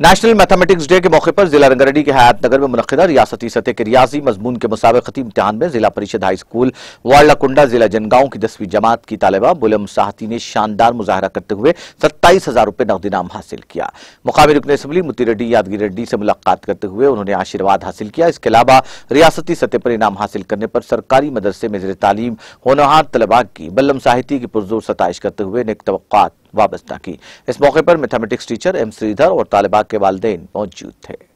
national mathematics day के मौके पर जिला रंगारेड्डी के हयात नगर में मुनदा रियासती सतह के रियाजी मजमून के मुसाबती इम्तहान में जिला परिषद हाई स्कूल वार्लाकुंडा जिला जनगांव की दसवीं जमात की तालबा बुलम साहती ने शानदार मुजाहरा करते हुए सत्ताईस हजार रुपये नकद इनाम हासिल किया मुकामी रुकन असम्बली मुती रेड्डी यादगी रेड्डी से मुलाकात करते हुए उन्होंने आशीर्वाद हासिल किया इसके अलावा रियासती सतह पर इनाम हासिल करने पर सरकारी मदरसे में जर तालीम होनहार तलबा की बल्लम साहित्य की पुरजोर सतश करते हुए नेक तो वाबस्ता की इस मौके पर मैथमेटिक्स टीचर एम श्रीधर और तालिबा के वालदेन मौजूद थे